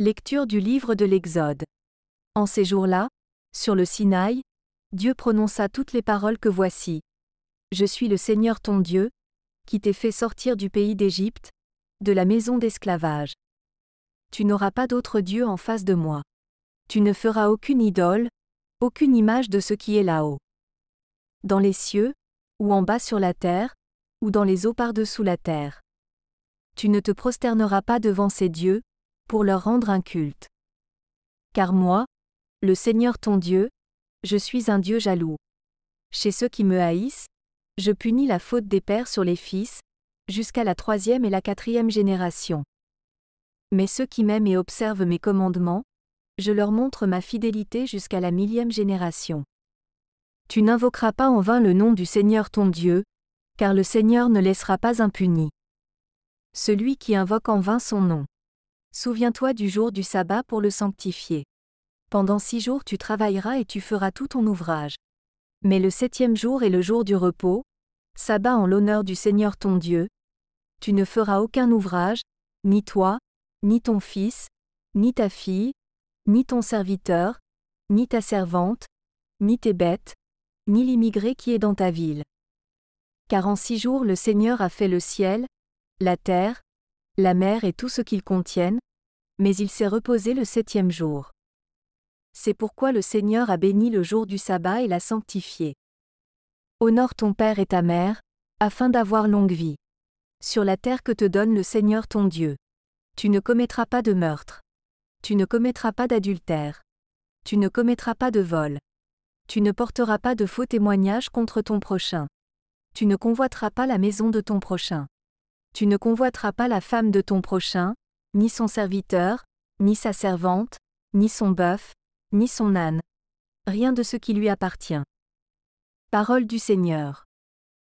Lecture du livre de l'Exode. En ces jours-là, sur le Sinaï, Dieu prononça toutes les paroles que voici. Je suis le Seigneur ton Dieu, qui t'ai fait sortir du pays d'Égypte, de la maison d'esclavage. Tu n'auras pas d'autre Dieu en face de moi. Tu ne feras aucune idole, aucune image de ce qui est là-haut. Dans les cieux, ou en bas sur la terre, ou dans les eaux par-dessous la terre. Tu ne te prosterneras pas devant ces dieux, pour leur rendre un culte. Car moi, le Seigneur ton Dieu, je suis un Dieu jaloux. Chez ceux qui me haïssent, je punis la faute des pères sur les fils, jusqu'à la troisième et la quatrième génération. Mais ceux qui m'aiment et observent mes commandements, je leur montre ma fidélité jusqu'à la millième génération. Tu n'invoqueras pas en vain le nom du Seigneur ton Dieu, car le Seigneur ne laissera pas impuni. Celui qui invoque en vain son nom. Souviens-toi du jour du sabbat pour le sanctifier. Pendant six jours tu travailleras et tu feras tout ton ouvrage. Mais le septième jour est le jour du repos, sabbat en l'honneur du Seigneur ton Dieu. Tu ne feras aucun ouvrage, ni toi, ni ton fils, ni ta fille, ni ton serviteur, ni ta servante, ni tes bêtes, ni l'immigré qui est dans ta ville. Car en six jours le Seigneur a fait le ciel, la terre, la mer et tout ce qu'ils contiennent, mais il s'est reposé le septième jour. C'est pourquoi le Seigneur a béni le jour du sabbat et l'a sanctifié. Honore ton Père et ta Mère, afin d'avoir longue vie. Sur la terre que te donne le Seigneur ton Dieu. Tu ne commettras pas de meurtre. Tu ne commettras pas d'adultère. Tu ne commettras pas de vol. Tu ne porteras pas de faux témoignages contre ton prochain. Tu ne convoiteras pas la maison de ton prochain. Tu ne convoiteras pas la femme de ton prochain, ni son serviteur, ni sa servante, ni son bœuf, ni son âne. Rien de ce qui lui appartient. Parole du Seigneur.